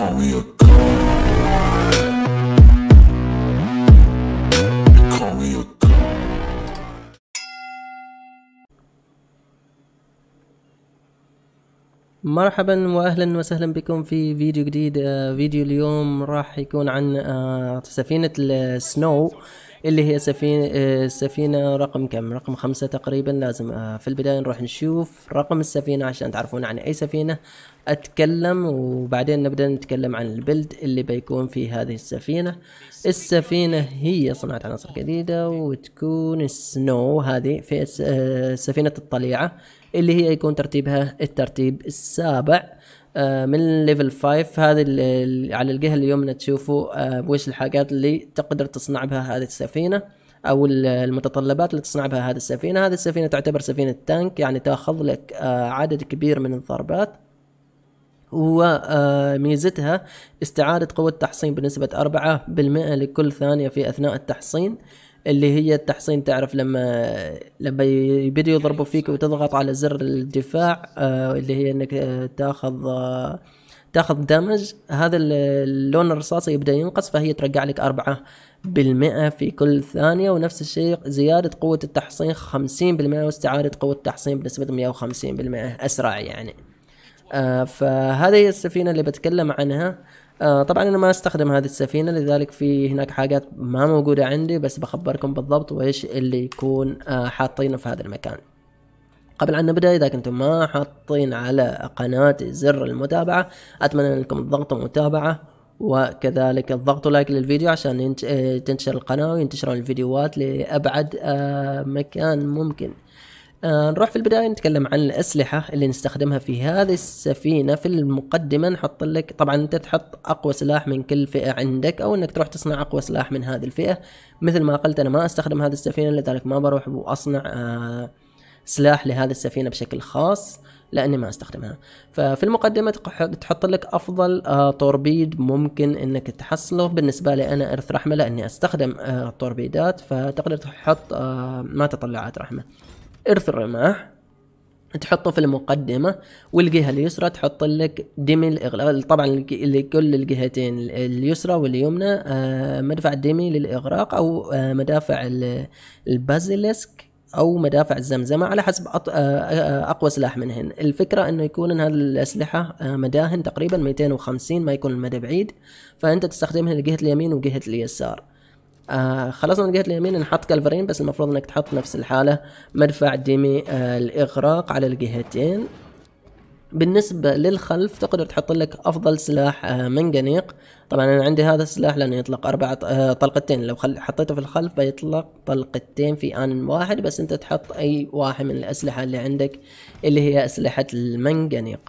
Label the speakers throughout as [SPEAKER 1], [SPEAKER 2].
[SPEAKER 1] call me a مرحبا واهلا وسهلا بكم في فيديو جديد آه، فيديو اليوم راح يكون عن آه، سفينة السنو اللي هي آه، سفينة سفينة رقم كم رقم خمسة تقريبا لازم في البداية نروح نشوف رقم السفينة عشان تعرفون عن اي سفينة اتكلم وبعدين نبدأ نتكلم عن البلد اللي بيكون في هذه السفينة السفينة هي صناعة عناصر جديدة وتكون السنو هذه في سفينة الطليعة اللي هي يكون ترتيبها الترتيب السابع آه، من ليفل 5 هذه على الجهه اليمنى تشوفوا آه، وش الحاجات اللي تقدر تصنع بها هذه السفينه او المتطلبات اللي تصنع بها هذه السفينه هذه السفينه تعتبر سفينه تانك يعني تاخذ لك آه، عدد كبير من الضربات وميزتها استعادة قوة تحصين بنسبة أربعة لكل ثانية في أثناء التحصين اللي هي التحصين تعرف لما لما يبدوا يضربوا فيك وتضغط على زر الدفاع آه، اللي هي انك آه، تاخذ آه، تاخذ دامج هذا اللون الرصاصي يبدا ينقص فهي ترجع لك أربعة بالمئة في كل ثانية ونفس الشيء زيادة قوة التحصين خمسين بالمئة واستعادة قوة التحصين بنسبة مية وخمسين بالمئة أسرع يعني آه فهذه السفينة اللي بتكلم عنها آه طبعا انا ما استخدم هذه السفينه لذلك في هناك حاجات ما موجوده عندي بس بخبركم بالضبط وايش اللي يكون آه حاطينه في هذا المكان قبل أن نبدأ إذا كنتم ما حاطين على قناتي زر المتابعة أتمنى لكم الضغط متابعة وكذلك الضغط لايك للفيديو عشان آه، تنتشر القناة وينتشرون الفيديوهات لأبعد آه، مكان ممكن آه نروح في البداية نتكلم عن الأسلحة اللي نستخدمها في هذه السفينة في المقدمة نحط لك طبعا أنت تحط أقوى سلاح من كل فئة عندك أو أنك تروح تصنع أقوى سلاح من هذه الفئة مثل ما قلت أنا ما أستخدم هذه السفينة لذلك ما بروح وأصنع آه سلاح لهذه السفينة بشكل خاص لأني ما أستخدمها ففي المقدمة تحط لك أفضل آه توربيد ممكن أنك تحصله بالنسبة لي أنا إرث رحمة لأني أستخدم آه توربيدات فتقدر تحط آه ما تطلعات رحمة إرث الرماح تحطه في المقدمة والجهة اليسرى تحط لك دمي الإغلاق طبعا لكل الجهتين اليسرى واليمنى آه، مدفع دمي للإغراق أو آه، مدافع البازيلسك او مدافع الزمزمه على حسب آه، اقوى سلاح منهن الفكره انه يكون إن هذه الاسلحه مداهن تقريبا 250 ما يكون المدى بعيد فانت تستخدمها لجهه اليمين وجهه اليسار آه خلصنا من جهه اليمين نحط كالفرين بس المفروض انك تحط نفس الحاله مدفع ديمي آه الاغراق على الجهتين بالنسبة للخلف تقدر تحط لك أفضل سلاح آه منجنيق طبعا أنا عندي هذا السلاح لأنه يطلق أربعة آه طلقتين لو خل... حطيته في الخلف بيطلق طلقتين في آن واحد بس أنت تحط أي واحد من الأسلحة اللي عندك اللي هي أسلحة المنجنيق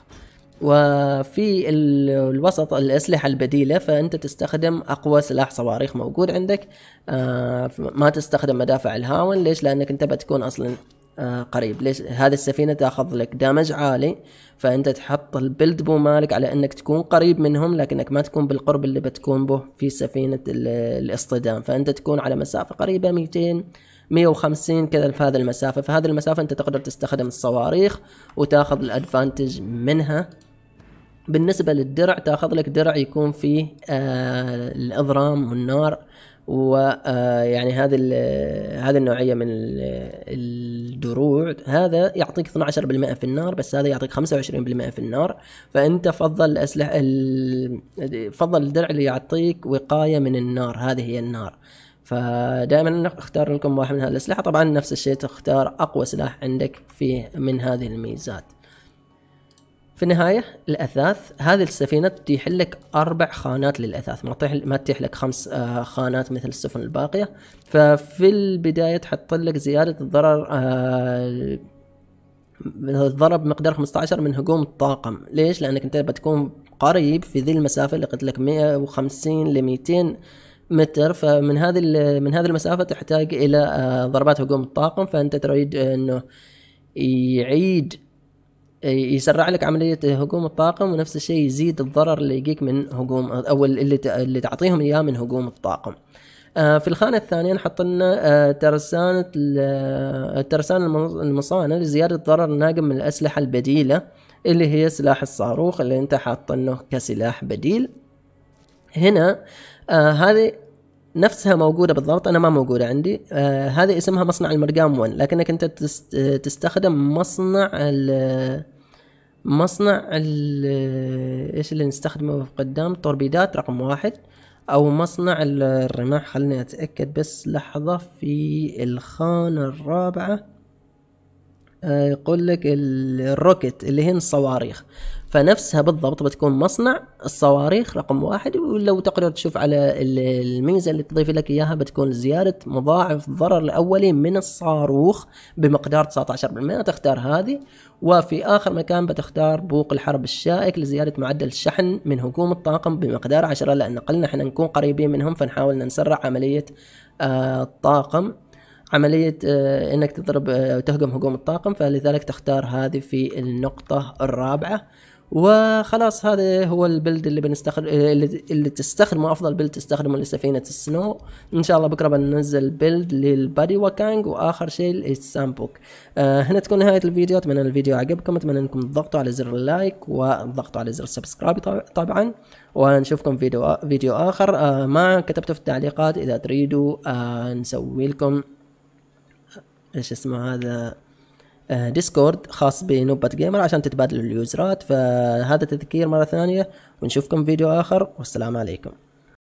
[SPEAKER 1] وفي الوسط الأسلحة البديلة فأنت تستخدم أقوى سلاح صواريخ موجود عندك آه، ما تستخدم مدافع الهاون ليش لأنك أنت بتكون أصلا آه، قريب ليش هذه السفينة تاخذ لك دامج عالي فأنت تحط البلد بو مالك على أنك تكون قريب منهم لكنك ما تكون بالقرب اللي بتكون به في سفينة الاصطدام فأنت تكون على مسافة قريبة 200 150 كذا في هذه المسافة فهذه المسافة أنت تقدر تستخدم الصواريخ وتاخذ الأدفانتج منها بالنسبة للدرع تاخذ لك درع يكون فيه آه الإضرام والنار ويعني آه، هذه هذه النوعيه من الدروع هذا يعطيك 12% في النار بس هذا يعطيك 25% في النار فانت فضل الاسلحه فضل الدرع اللي يعطيك وقايه من النار هذه هي النار فدائما اختار لكم واحد من الاسلحة طبعا نفس الشيء تختار اقوى سلاح عندك فيه من هذه الميزات في النهاية الأثاث هذه السفينة تتيح لك أربع خانات للأثاث ما تتيح ما تتيح لك خمس آه، خانات مثل السفن الباقية ففي البداية تحط لك زيادة الضرر آه، الضرب الضرر بمقدار 15 من هجوم الطاقم ليش لأنك أنت بتكون قريب في ذي المسافة اللي قلت لك 150 ل 200 متر فمن هذه من هذه المسافة تحتاج إلى آه، ضربات هجوم الطاقم فأنت تريد أنه يعيد إيه، يسرع لك عمليه هجوم الطاقم ونفس الشيء يزيد الضرر اللي يجيك من هجوم او اللي اللي تعطيهم اياه من هجوم الطاقم. آه، في الخانة الثانية نحط لنا آه، ترسانة الترسانة آه، المصانة لزيادة ضرر الناقم من الأسلحة البديلة اللي هي سلاح الصاروخ اللي انت حاطنه كسلاح بديل هنا هذه نفسها موجودة بالضبط أنا ما موجودة عندي هذه اسمها مصنع المرقام 1 لكنك أنت تستخدم مصنع مصنع ايش اللي نستخدمه قدام توربيدات رقم واحد او مصنع الرماح خلني اتاكد بس لحظة في الخانة الرابعة يقول لك الروكت اللي هن الصواريخ فنفسها بالضبط بتكون مصنع الصواريخ رقم واحد ولو تقدر تشوف على الميزة اللي تضيف لك إياها بتكون زيادة مضاعف الضرر الأولي من الصاروخ بمقدار 19% تختار هذه وفي آخر مكان بتختار بوق الحرب الشائك لزيادة معدل الشحن من هجوم الطاقم بمقدار 10 لأن قلنا احنا نكون قريبين منهم فنحاول نسرع عملية آه، الطاقم عملية آه، انك تضرب آه، تهجم هجوم الطاقم فلذلك تختار هذه في النقطة الرابعة وخلاص هذا هو البلد اللي بنستخدم اللي, تستخدمه افضل بلد تستخدمه لسفينة السنو ان شاء الله بكرة بننزل بلد للبادي وكانج واخر شيء السامبوك آه، هنا تكون نهاية الفيديو اتمنى الفيديو عجبكم اتمنى انكم تضغطوا على زر اللايك وضغطوا على زر السبسكرايب طبعا ونشوفكم فيديو فيديو اخر ما كتبته في التعليقات اذا تريدوا نسوي لكم ايش اسمه هذا ديسكورد آه، خاص بنوبة جيمر عشان تتبادلوا اليوزرات فهذا تذكير مرة ثانية ونشوفكم فيديو آخر والسلام عليكم